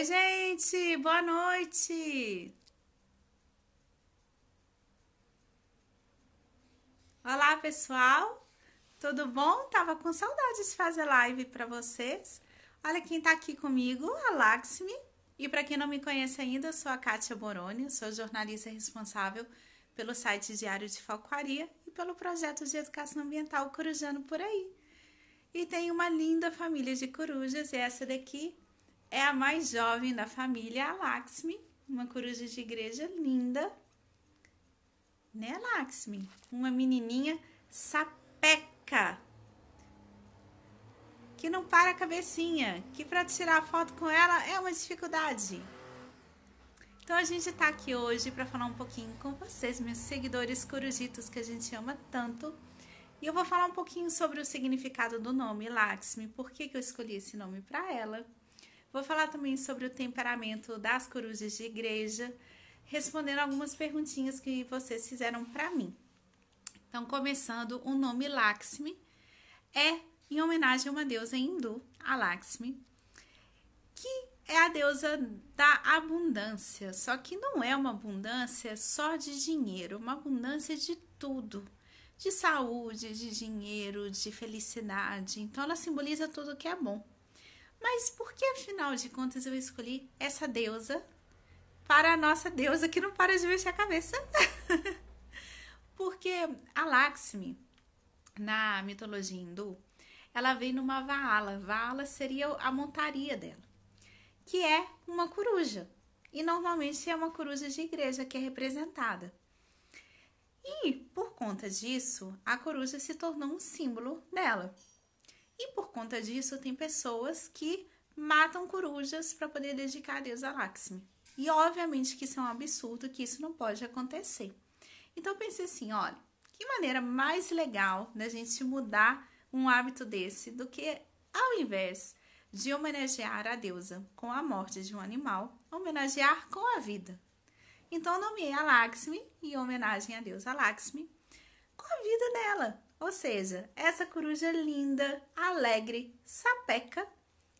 Oi, gente, boa noite. Olá, pessoal. Tudo bom? Tava com saudade de fazer live para vocês. Olha quem tá aqui comigo, a Laxmi. E para quem não me conhece ainda, eu sou a Kátia Boroni, sou jornalista responsável pelo site Diário de Falcoaria e pelo projeto de educação ambiental Corujano por aí. E tenho uma linda família de corujas e essa daqui é a mais jovem da família, a Laxmi, uma coruja de igreja linda. Né, Laxmi? Uma menininha sapeca. Que não para a cabecinha, que para tirar foto com ela é uma dificuldade. Então a gente está aqui hoje para falar um pouquinho com vocês, meus seguidores corujitos que a gente ama tanto. E eu vou falar um pouquinho sobre o significado do nome Laxmi, por que, que eu escolhi esse nome para ela Vou falar também sobre o temperamento das corujas de igreja, respondendo algumas perguntinhas que vocês fizeram para mim. Então, começando, o nome Lakshmi é em homenagem a uma deusa hindu, a Lakshmi, que é a deusa da abundância, só que não é uma abundância só de dinheiro, é uma abundância de tudo, de saúde, de dinheiro, de felicidade. Então ela simboliza tudo que é bom. Mas por que, afinal de contas, eu escolhi essa deusa para a nossa deusa que não para de mexer a cabeça? Porque a Lakshmi, na mitologia hindu, ela vem numa vala. Vala seria a montaria dela, que é uma coruja. E normalmente é uma coruja de igreja que é representada. E por conta disso, a coruja se tornou um símbolo dela. E por conta disso, tem pessoas que matam corujas para poder dedicar a Deus a Lakshmi. E obviamente que isso é um absurdo, que isso não pode acontecer. Então eu pensei assim, olha, que maneira mais legal da gente mudar um hábito desse do que ao invés de homenagear a deusa com a morte de um animal, homenagear com a vida. Então eu nomeei a Lakshmi em homenagem à deusa Lakshmi com a vida dela, ou seja, essa coruja é linda, alegre, sapeca,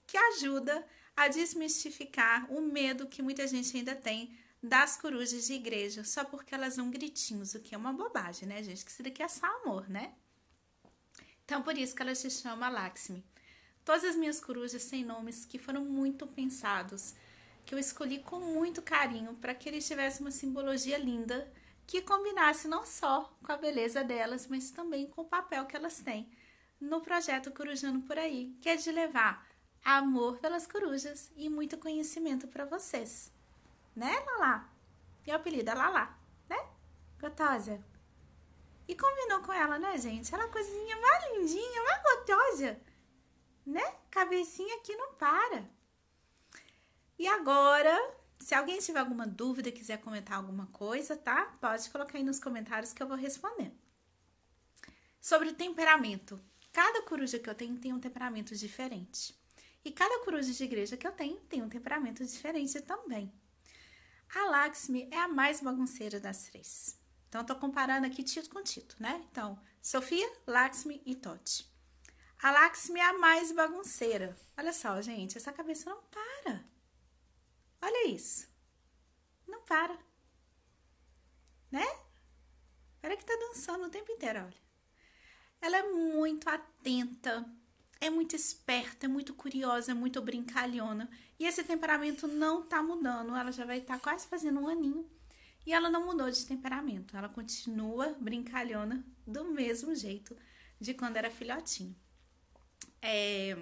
que ajuda a desmistificar o medo que muita gente ainda tem das corujas de igreja, só porque elas dão gritinhos, o que é uma bobagem, né, gente? Que isso daqui é só amor, né? Então, por isso que ela se chama Laxmi. Todas as minhas corujas têm nomes que foram muito pensados, que eu escolhi com muito carinho para que eles tivessem uma simbologia linda que combinasse não só com a beleza delas, mas também com o papel que elas têm no projeto Corujano por aí, que é de levar amor pelas corujas e muito conhecimento para vocês. Né, Lala? E o apelido é Lala, né? Gotosa. E combinou com ela, né, gente? Ela cozinha mais lindinha, mais gotosa, né? Cabecinha que não para. E agora se alguém tiver alguma dúvida, quiser comentar alguma coisa, tá? Pode colocar aí nos comentários que eu vou responder. Sobre o temperamento. Cada coruja que eu tenho tem um temperamento diferente. E cada coruja de igreja que eu tenho tem um temperamento diferente também. A Laxmi é a mais bagunceira das três. Então, estou comparando aqui Tito com Tito, né? Então, Sofia, Laxmi e Totti. A Laxmi é a mais bagunceira. Olha só, gente, essa cabeça não para. Olha isso. Não para. Né? Olha que tá dançando o tempo inteiro, olha. Ela é muito atenta, é muito esperta, é muito curiosa, é muito brincalhona. E esse temperamento não tá mudando. Ela já vai estar tá quase fazendo um aninho. E ela não mudou de temperamento. Ela continua brincalhona do mesmo jeito de quando era filhotinho. É.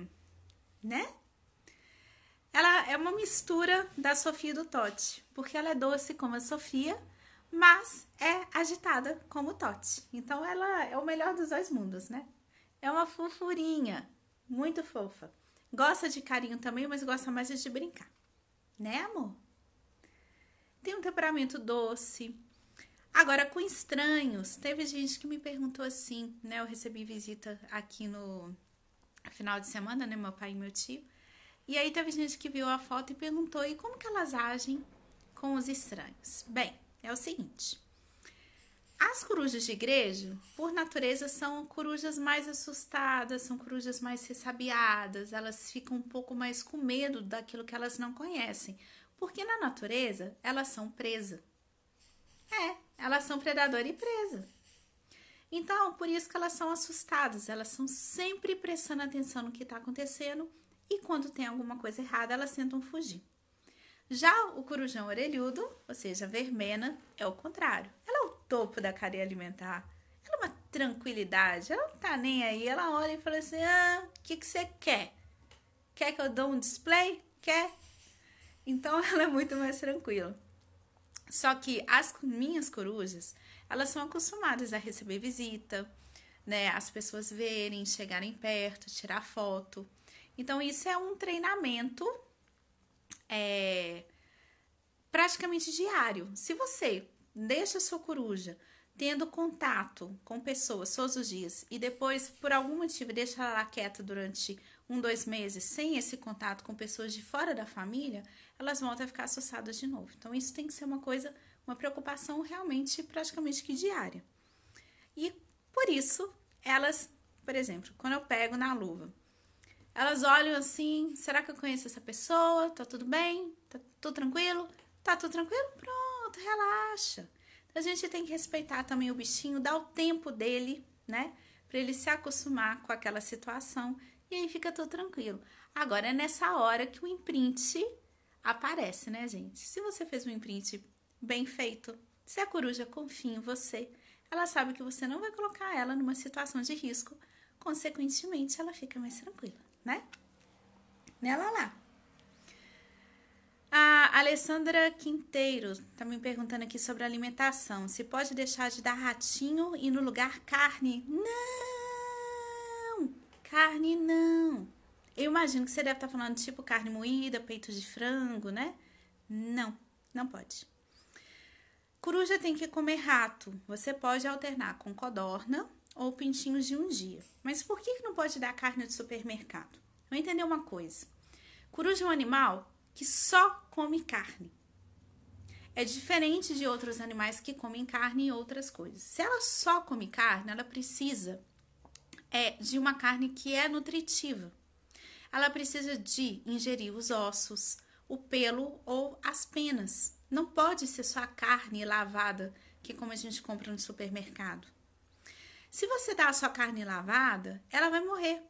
Né? Ela é uma mistura da Sofia e do Totti, porque ela é doce como a Sofia, mas é agitada como o Totti. Então ela é o melhor dos dois mundos, né? É uma fofurinha, muito fofa. Gosta de carinho também, mas gosta mais de brincar. Né, amor? Tem um temperamento doce. Agora, com estranhos, teve gente que me perguntou assim, né? Eu recebi visita aqui no final de semana, né? Meu pai e meu tio. E aí teve gente que viu a foto e perguntou: e como que elas agem com os estranhos? Bem, é o seguinte. As corujas de igreja, por natureza, são corujas mais assustadas, são corujas mais ressabiadas, elas ficam um pouco mais com medo daquilo que elas não conhecem, porque na natureza elas são presa. É, elas são predador e presa. Então, por isso que elas são assustadas, elas são sempre prestando atenção no que está acontecendo e quando tem alguma coisa errada, elas tentam fugir. Já o corujão orelhudo, ou seja, a vermena, é o contrário. Ela é o topo da cadeia alimentar. Ela é uma tranquilidade, ela não tá nem aí. Ela olha e fala assim: ah, o que, que você quer? Quer que eu dou um display? Quer? Então ela é muito mais tranquila. Só que as minhas corujas, elas são acostumadas a receber visita, né? As pessoas verem, chegarem perto, tirar foto. Então, isso é um treinamento é, praticamente diário. Se você deixa a sua coruja tendo contato com pessoas todos os dias e depois, por algum motivo, deixa ela lá quieta durante um, dois meses sem esse contato com pessoas de fora da família, elas voltam a ficar assustadas de novo. Então, isso tem que ser uma coisa, uma preocupação realmente praticamente que diária. E por isso, elas, por exemplo, quando eu pego na luva, elas olham assim: será que eu conheço essa pessoa? Tá tudo bem? Tá tudo tranquilo? Tá tudo tranquilo? Pronto, relaxa. A gente tem que respeitar também o bichinho, dar o tempo dele, né? Para ele se acostumar com aquela situação e aí fica tudo tranquilo. Agora é nessa hora que o imprint aparece, né, gente? Se você fez um imprint bem feito, se a coruja confia em você, ela sabe que você não vai colocar ela numa situação de risco, consequentemente, ela fica mais tranquila né? Nela né, lá. A Alessandra Quinteiro tá me perguntando aqui sobre alimentação. Se pode deixar de dar ratinho e no lugar carne? Não! Carne não! Eu imagino que você deve estar tá falando tipo carne moída, peito de frango, né? Não, não pode. Coruja tem que comer rato. Você pode alternar com codorna ou pintinhos de um dia. Mas por que, que não pode dar carne de supermercado? Eu entender uma coisa. Coruja é um animal que só come carne. É diferente de outros animais que comem carne e outras coisas. Se ela só come carne, ela precisa é, de uma carne que é nutritiva. Ela precisa de ingerir os ossos, o pelo ou as penas. Não pode ser só a carne lavada, que é como a gente compra no supermercado. Se você dá a sua carne lavada, ela vai morrer.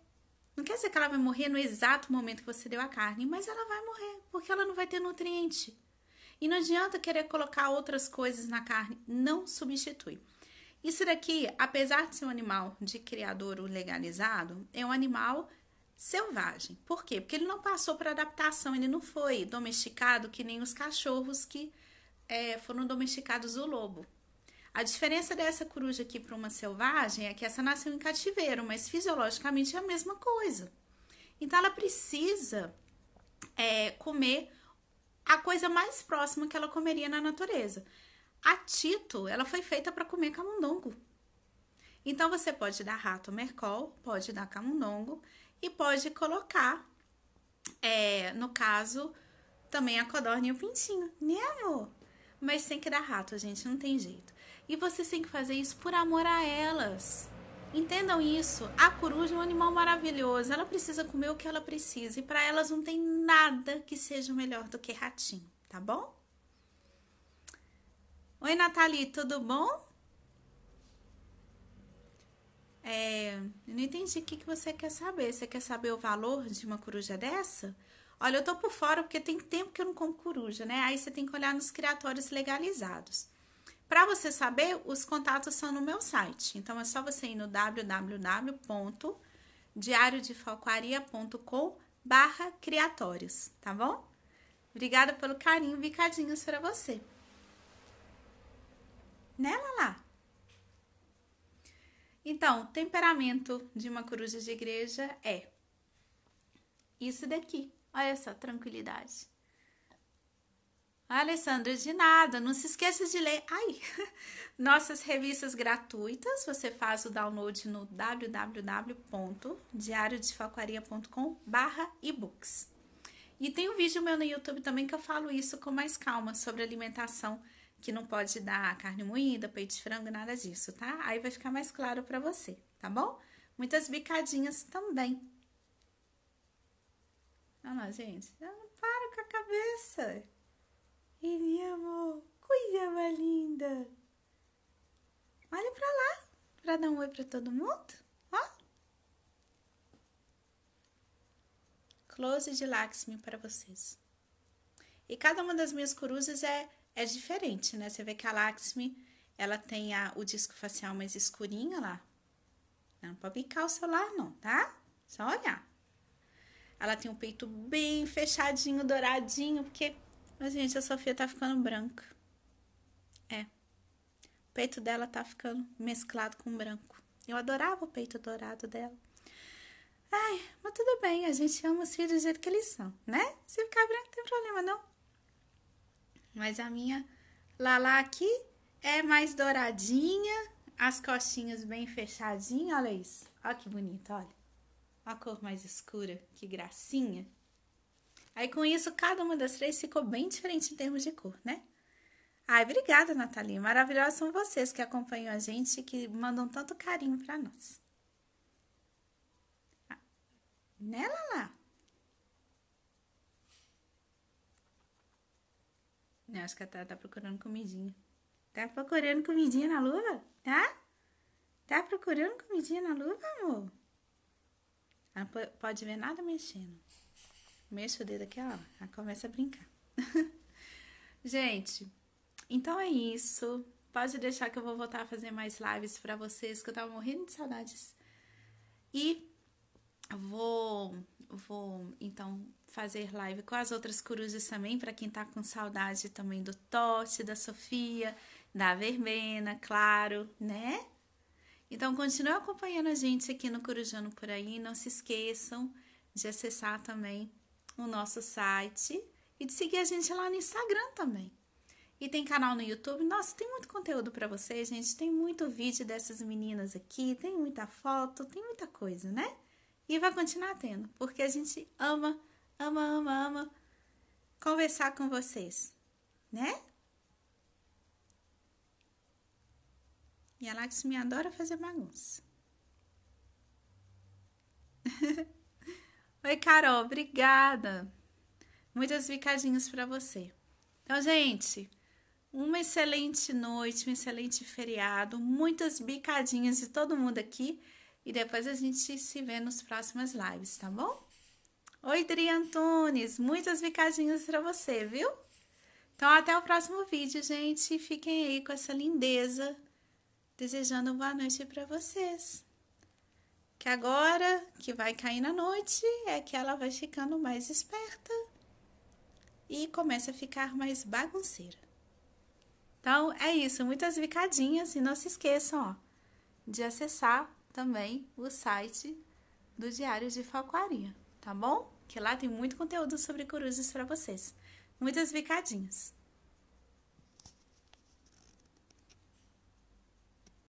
Não quer dizer que ela vai morrer no exato momento que você deu a carne, mas ela vai morrer, porque ela não vai ter nutriente. E não adianta querer colocar outras coisas na carne, não substitui. Isso daqui, apesar de ser um animal de criador legalizado, é um animal selvagem. Por quê? Porque ele não passou por adaptação, ele não foi domesticado que nem os cachorros que é, foram domesticados o lobo. A diferença dessa coruja aqui para uma selvagem é que essa nasceu em cativeiro, mas fisiologicamente é a mesma coisa. Então ela precisa é, comer a coisa mais próxima que ela comeria na natureza. A Tito, ela foi feita para comer camundongo. Então você pode dar rato mercol, pode dar camundongo e pode colocar, é, no caso, também a codorna e o pintinho, né amor? Mas tem que dar rato, gente, não tem jeito. E vocês têm que fazer isso por amor a elas. Entendam isso. A coruja é um animal maravilhoso. Ela precisa comer o que ela precisa. E para elas não tem nada que seja melhor do que ratinho, tá bom? Oi, Nathalie, tudo bom? É, eu não entendi o que, que você quer saber. Você quer saber o valor de uma coruja dessa? Olha, eu tô por fora porque tem tempo que eu não como coruja, né? Aí você tem que olhar nos criatórios legalizados. Para você saber, os contatos são no meu site. Então é só você ir no www.diariodefalcoaria.com barra criatórios, tá bom? Obrigada pelo carinho, bicadinhos para você. Nela né, lá. Então, temperamento de uma coruja de igreja é isso daqui. Olha só, tranquilidade. Alessandra, de nada. Não se esqueça de ler ai, nossas revistas gratuitas. Você faz o download no www.diariodefacuaria.com/barra ebooks. E tem um vídeo meu no YouTube também que eu falo isso com mais calma sobre alimentação, que não pode dar carne moída, peito de frango, nada disso, tá? Aí vai ficar mais claro para você, tá bom? Muitas bicadinhas também. Olha lá, gente. Não ah, para com a cabeça. Ele amou. Coisa mais linda. Olha pra lá. Pra dar um oi pra todo mundo. Ó. Close de Lakshmi para vocês. E cada uma das minhas cruzes é, é diferente, né? Você vê que a Lakshmi, ela tem a, o disco facial mais escurinho lá. Não pode picar o celular não, tá? Só olhar. Ela tem o peito bem fechadinho, douradinho, porque mas, gente, a Sofia tá ficando branca. É. O peito dela tá ficando mesclado com branco. Eu adorava o peito dourado dela. Ai, mas tudo bem, a gente ama os filhos do jeito que eles são, né? Se ficar branco, não tem problema, não. Mas a minha Lala aqui é mais douradinha, as costinhas bem fechadinhas, olha isso. Olha que bonito, olha. Olha a cor mais escura, que gracinha. Aí com isso, cada uma das três ficou bem diferente em termos de cor, né? Ai, obrigada, Nathalie. Maravilhosas são vocês que acompanham a gente que mandam tanto carinho para nós. nela lá. Eu acho que ela tá, tá, procurando comidinha. Tá procurando comidinha na luva? Tá? Tá procurando comidinha na luva, amor? Ela não pode ver nada mexendo. Mexe o dedo aqui, ó. Ela começa a brincar. Gente, então é isso. Pode deixar que eu vou voltar a fazer mais lives para vocês, que eu tava morrendo de saudades. E vou vou então fazer live com as outras corujas também, para quem tá com saudade também do Tote, da Sofia, da Verbena, claro, né? Então continue acompanhando a gente aqui no Corujano por aí, não se esqueçam de acessar também no nosso site e de seguir a gente lá no Instagram também. E tem canal no YouTube. Nossa, tem muito conteúdo para vocês, gente. Tem muito vídeo dessas meninas aqui, tem muita foto, tem muita coisa, né? E vai continuar tendo, porque a gente ama, ama, ama, ama conversar com vocês, né? E a Lax me adora fazer bagunça. Oi, Carol, obrigada. Muitas bicadinhas para você. Então, gente, uma excelente noite, um excelente feriado, muitas bicadinhas de todo mundo aqui e depois a gente se vê nos próximas lives, tá bom? Oi, Dri Antunes, muitas bicadinhas para você, viu? Então, até o próximo vídeo, gente. Fiquem aí com essa lindeza. Desejando boa noite para vocês que agora que vai cair na noite é que ela vai ficando mais esperta e começa a ficar mais bagunceira. Então é isso, muitas bicadinhas e não se esqueçam ó, de acessar também o site do Diário de Falcoaria, tá bom? Que lá tem muito conteúdo sobre corujas para vocês. Muitas bicadinhas.